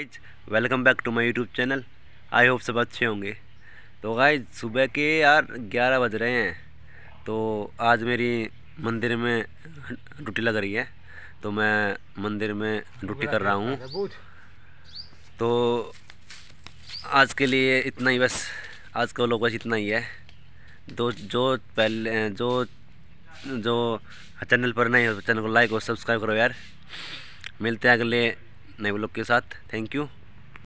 guys welcome back to my YouTube channel I hope सब अच्छे होंगे तो गाइज सुबह के यार ग्यारह बज रहे हैं तो आज मेरी मंदिर में ड्यूटी लग रही है तो मैं मंदिर में ड्यूटी कर रहा हूँ तो आज के लिए इतना ही बस आज का लोग बस इतना ही है दो जो पहले जो जो चैनल पर नहीं हो चैनल को लाइक और सब्सक्राइब करो यार मिलते हैं अगले नए ब्लॉग के साथ थैंक यू